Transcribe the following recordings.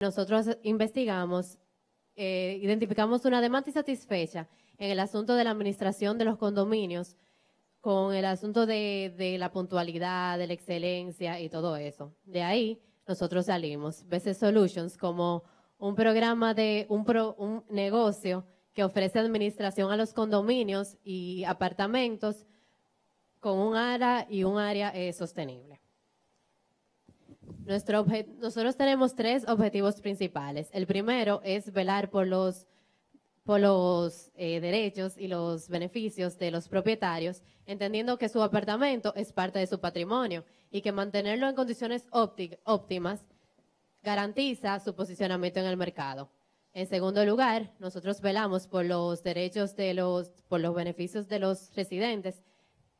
Nosotros investigamos, eh, identificamos una demanda insatisfecha en el asunto de la administración de los condominios con el asunto de, la puntualidad, de la excelencia y todo eso. De ahí nosotros salimos. BC Solutions como un programa de un, un negocio que ofrece administración a los condominios y apartamentos con un área y un área eh, sostenible. Nuestro nosotros tenemos tres objetivos principales. El primero es velar por los, eh, derechos y los beneficios de los propietarios, entendiendo que su apartamento es parte de su patrimonio y que mantenerlo en condiciones óptimas garantiza su posicionamiento en el mercado. En segundo lugar, nosotros velamos por los derechos de los, por los beneficios de los residentes,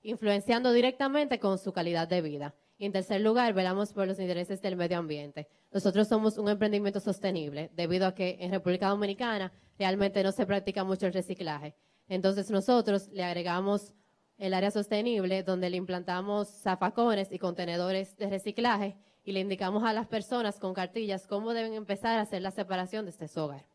influenciando directamente con su calidad de vida. Y en tercer lugar, velamos por los intereses del medio ambiente. Nosotros somos un emprendimiento sostenible, debido a que en República Dominicana realmente no se practica mucho el reciclaje. Entonces nosotros le agregamos el área sostenible, donde le implantamos zafacones y contenedores de reciclaje y le indicamos a las personas con cartillas cómo deben empezar a hacer la separación de este hogar.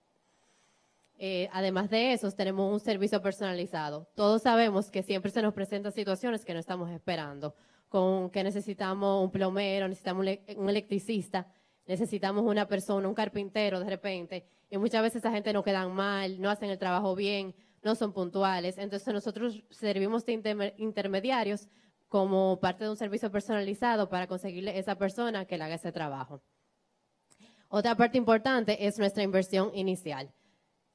Eh, además de eso, tenemos un servicio personalizado. Todos sabemos que siempre se nos presentan situaciones que no estamos esperando, con que necesitamos un plomero, necesitamos un electricista, necesitamos una persona, un carpintero de repente, y muchas veces esa gente no quedan mal, no hacen el trabajo bien, no son puntuales. Entonces nosotros servimos de intermediarios como parte de un servicio personalizado para conseguirle a esa persona que le haga ese trabajo. Otra parte importante es nuestra inversión inicial.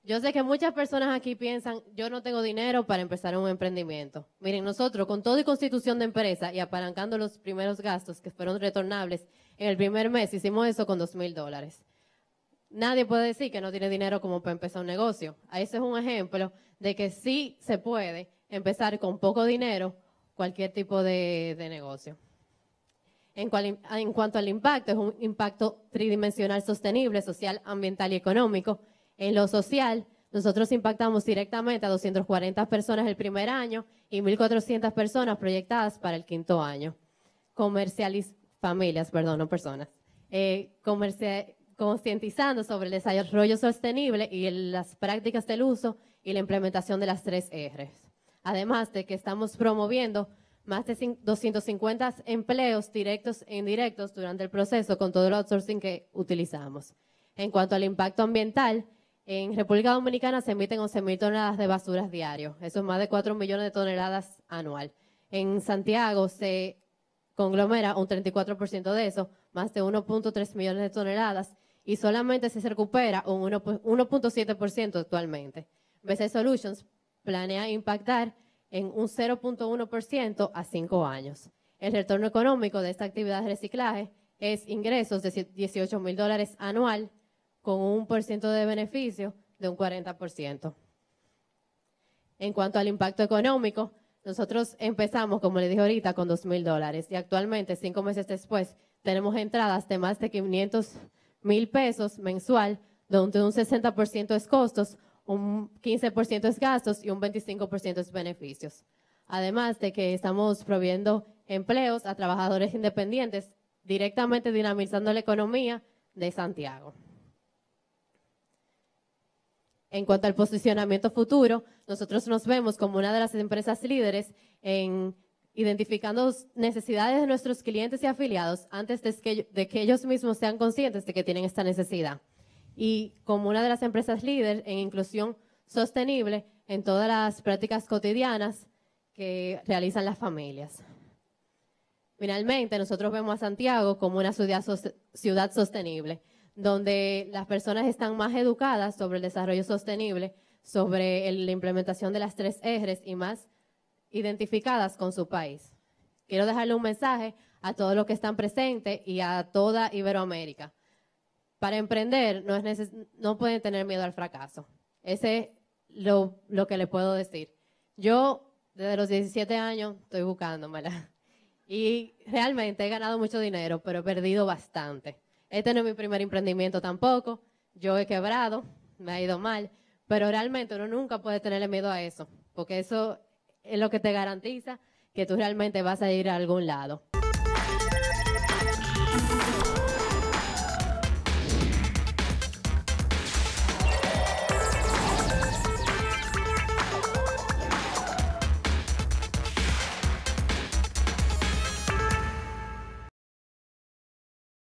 Yo sé que muchas personas aquí piensan, yo no tengo dinero para empezar un emprendimiento. Miren, nosotros con todo y constitución de empresa y apalancando los primeros gastos que fueron retornables en el primer mes, hicimos eso con dos mil dólares. Nadie puede decir que no tiene dinero como para empezar un negocio. Ese es un ejemplo de que sí se puede empezar con poco dinero cualquier tipo de, negocio. en cuanto al impacto, es un impacto tridimensional sostenible, social, ambiental y económico en lo social, nosotros impactamos directamente a 240 personas el primer año y 1.400 personas proyectadas para el quinto año. Comercializ familias, perdón, no personas. Eh, concientizando sobre el desarrollo sostenible y las prácticas del uso y la implementación de las tres R's. Además de que estamos promoviendo más de 250 empleos directos e indirectos durante el proceso con todo el outsourcing que utilizamos. En cuanto al impacto ambiental, en República Dominicana se emiten 11.000 toneladas de basuras diario, Eso es más de 4 millones de toneladas anual. En Santiago se conglomera un 34% de eso, más de 1.3 millones de toneladas, y solamente se recupera un 1.7% actualmente. BC Solutions planea impactar en un 0.1% a 5 años. El retorno económico de esta actividad de reciclaje es ingresos de 18 dólares anual con un por ciento de beneficio de un 40%. En cuanto al impacto económico, nosotros empezamos, como le dije ahorita, con dos mil dólares y actualmente, cinco meses después, tenemos entradas de más de 500 mil pesos mensual, donde un 60% es costos, un 15% es gastos y un 25% es beneficios. Además de que estamos proveyendo empleos a trabajadores independientes, directamente dinamizando la economía de Santiago. En cuanto al posicionamiento futuro, nosotros nos vemos como una de las empresas líderes en identificando necesidades de nuestros clientes y afiliados antes de que, ellos mismos sean conscientes de que tienen esta necesidad. Y como una de las empresas líderes en inclusión sostenible en todas las prácticas cotidianas que realizan las familias. Finalmente, nosotros vemos a Santiago como una ciudad sostenible donde las personas están más educadas sobre el desarrollo sostenible, sobre la implementación de las tres ejes y más identificadas con su país. Quiero dejarle un mensaje a todos los que están presentes y a toda Iberoamérica. Para emprender no, pueden tener miedo al fracaso. Ese es lo, que le puedo decir. Yo desde los 17 años estoy buscándomela y realmente he ganado mucho dinero, pero he perdido bastante. Este no es mi primer emprendimiento tampoco. Yo he quebrado, me ha ido mal, pero realmente uno nunca puede tenerle miedo a eso, porque eso es lo que te garantiza que tú realmente vas a ir a algún lado.